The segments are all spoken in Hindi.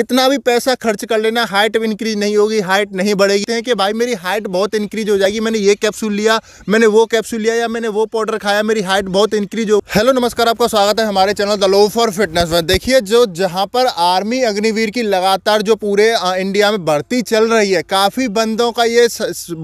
कितना भी पैसा खर्च कर लेना हाइट इंक्रीज नहीं होगी हाइट नहीं बढ़ेगी हैं कि भाई मेरी हाइट बहुत इंक्रीज हो जाएगी मैंने ये कैप्सूल लिया मैंने वो कैप्सूल लिया या मैंने वो पाउडर खाया मेरी हाइट बहुत इंक्रीज हो हेलो नमस्कार आपका स्वागत है हमारे channel the low for fitness में देखिए जो जहाँ पर आर्मी अग्निवीर की लगातार जो पूरे इंडिया में भर्ती चल रही है काफ़ी बंदों का ये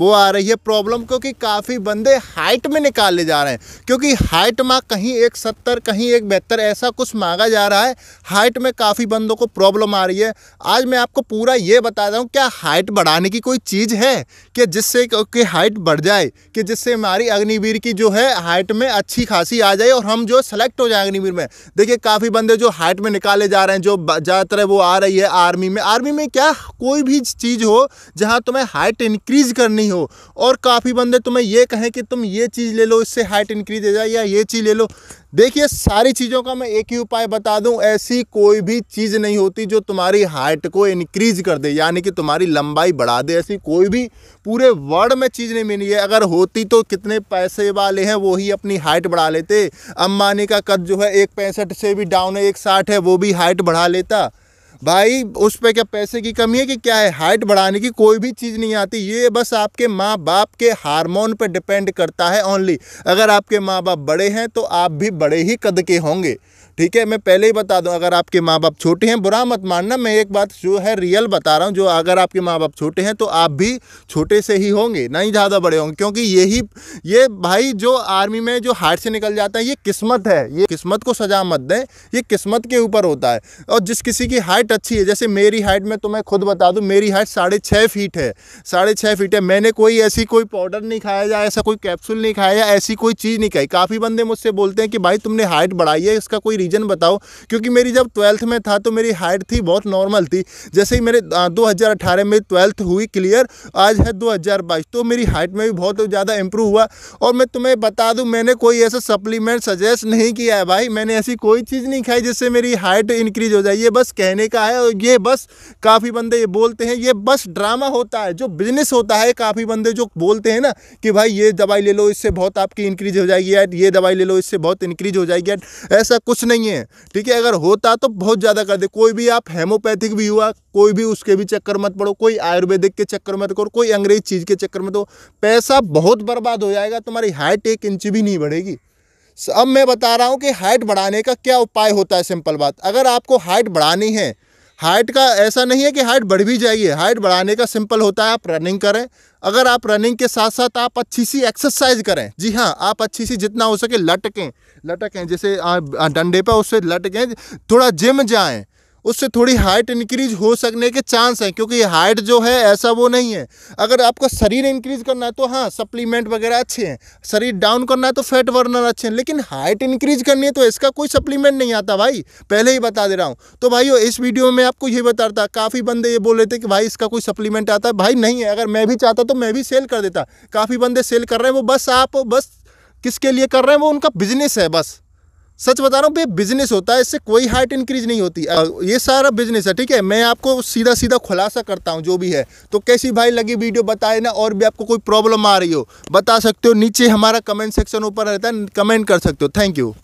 वो आ रही है प्रॉब्लम क्योंकि काफ़ी बंदे हाइट में निकाले जा रहे हैं क्योंकि हाइट माँ कहीं एक सत्तर कहीं एक बेहतर ऐसा कुछ मांगा जा रहा है हाइट में काफ़ी बंदों को प्रॉब्लम आ रही है है आज मैं आपको पूरा ये बता रहा हूँ क्या हाइट बढ़ाने की कोई चीज़ है कि जिससे कि हाइट बढ़ जाए कि जिससे हमारी अग्निवीर की जो है हाइट में अच्छी खासी आ जाए और हम जो सेलेक्ट हो जाए अग्निवीर में देखिए काफ़ी बंदे जो हाइट में निकाले जा रहे हैं जो ज़्यादातर वो आ रही है आर्मी में आर्मी में क्या कोई भी चीज़ हो जहाँ तुम्हें हाइट इंक्रीज़ करनी हो और काफ़ी बंदे तुम्हें ये कहें कि तुम ये चीज़ ले लो इससे हाइट इंक्रीज हो जाए या ये चीज़ ले लो देखिए सारी चीज़ों का मैं एक ही उपाय बता दूं ऐसी कोई भी चीज़ नहीं होती जो तुम्हारी हाइट को इनक्रीज कर दे यानी कि तुम्हारी लंबाई बढ़ा दे ऐसी कोई भी पूरे वर्ल्ड में चीज़ नहीं मिली है अगर होती तो कितने पैसे वाले हैं वो ही अपनी हाइट बढ़ा लेते अम्बानी का कद जो है एक पैंसठ से भी डाउन है एक साठ है वो भी हाइट बढ़ा लेता भाई उस पर क्या पैसे की कमी है कि क्या है हाइट बढ़ाने की कोई भी चीज़ नहीं आती ये बस आपके माँ बाप के हार्मोन पर डिपेंड करता है ओनली अगर आपके माँ बाप बड़े हैं तो आप भी बड़े ही कद के होंगे ठीक है मैं पहले ही बता दूं अगर आपके माँ बाप छोटे हैं बुरा मत मानना मैं एक बात जो है रियल बता रहा हूँ जो अगर आपके माँ बाप छोटे हैं तो आप भी छोटे से ही होंगे ना ही ज़्यादा बड़े होंगे क्योंकि यही ये भाई जो आर्मी में जो हार्ट से निकल जाता है ये किस्मत है ये किस्मत को सजा मत दें ये किस्मत के ऊपर होता है और जिस किसी की हाइट अच्छी है जैसे मेरी हाइट में तो मैं खुद बता दूँ मेरी हाइट साढ़े छः फीट है साढ़े छः फीट है मैंने कोई ऐसी कोई पाउडर नहीं खाया या ऐसा कोई कैप्सूल नहीं खाया या ऐसी कोई चीज़ नहीं खाई काफ़ी बंदे मुझसे बोलते हैं कि भाई तुमने हाइट बढ़ाई है इसका कोई रीज़न बताओ क्योंकि मेरी जब ट्वेल्थ में था तो मेरी हाइट थी बहुत नॉर्मल थी जैसे ही मेरे दो में ट्वेल्थ हुई क्लियर आज है दो तो मेरी हाइट में भी बहुत ज़्यादा इंप्रूव हुआ और मैं तुम्हें बता दूँ मैंने कोई ऐसा सप्लीमेंट सजेस्ट नहीं किया है भाई मैंने ऐसी कोई चीज़ नहीं खाई जिससे मेरी हाइट इंक्रीज हो जाए ये बस कहने का है और ये बस काफ़ी बंदे ये बोलते हैं ये बस ड्रामा होता है जो बिजनेस होता है काफ़ी बंदे जो बोलते हैं ना कि भाई ये दवाई ले लो इससे बहुत आपकी इंक्रीज हो जाएगी ये दवाई ले लो इससे बहुत इंक्रीज हो जाएगी ऐसा कुछ नहीं नहीं है ठीक है अगर होता तो बहुत ज़्यादा कर दे कोई भी आप हेमोपैथिक भी हुआ कोई भी उसके भी चक्कर मत पड़ो कोई आयुर्वेदिक के चक्कर मत करो कोई अंग्रेज चीज़ के चक्कर मत हो पैसा बहुत बर्बाद हो जाएगा तुम्हारी हाइट एक इंच भी नहीं बढ़ेगी अब मैं बता रहा हूँ कि हाइट बढ़ाने का क्या उपाय होता है सिंपल बात अगर आपको हाइट बढ़ानी है हाइट का ऐसा नहीं है कि हाइट बढ़ भी जाइए हाइट बढ़ाने का सिंपल होता है आप रनिंग करें अगर आप रनिंग के साथ साथ आप अच्छी सी एक्सरसाइज करें जी हाँ आप अच्छी सी जितना हो सके लटकें लटकें जैसे डंडे पर उससे लटकें थोड़ा जिम जाएं उससे थोड़ी हाइट इंक्रीज हो सकने के चांस हैं क्योंकि हाइट जो है ऐसा वो नहीं है अगर आपका शरीर इंक्रीज करना है तो हाँ सप्लीमेंट वगैरह अच्छे हैं शरीर डाउन करना है तो फैट बर्नर अच्छे हैं लेकिन हाइट इंक्रीज करनी है तो इसका कोई सप्लीमेंट नहीं आता भाई पहले ही बता दे रहा हूँ तो भाई इस वीडियो में आपको ये बता रहा काफ़ी बंदे ये बोल रहे थे कि भाई इसका कोई सप्लीमेंट आता है भाई नहीं है अगर मैं भी चाहता तो मैं भी सेल कर देता काफ़ी बंदे सेल कर रहे हैं वो बस आप बस किसके लिए कर रहे हैं वो उनका बिजनेस है बस सच बता रहा हूँ बिजनेस होता है इससे कोई हाइट इंक्रीज नहीं होती ये सारा बिजनेस है ठीक है मैं आपको सीधा सीधा खुलासा करता हूँ जो भी है तो कैसी भाई लगी वीडियो बताए ना और भी आपको कोई प्रॉब्लम आ रही हो बता सकते हो नीचे हमारा कमेंट सेक्शन ऊपर रहता है कमेंट कर सकते हो थैंक यू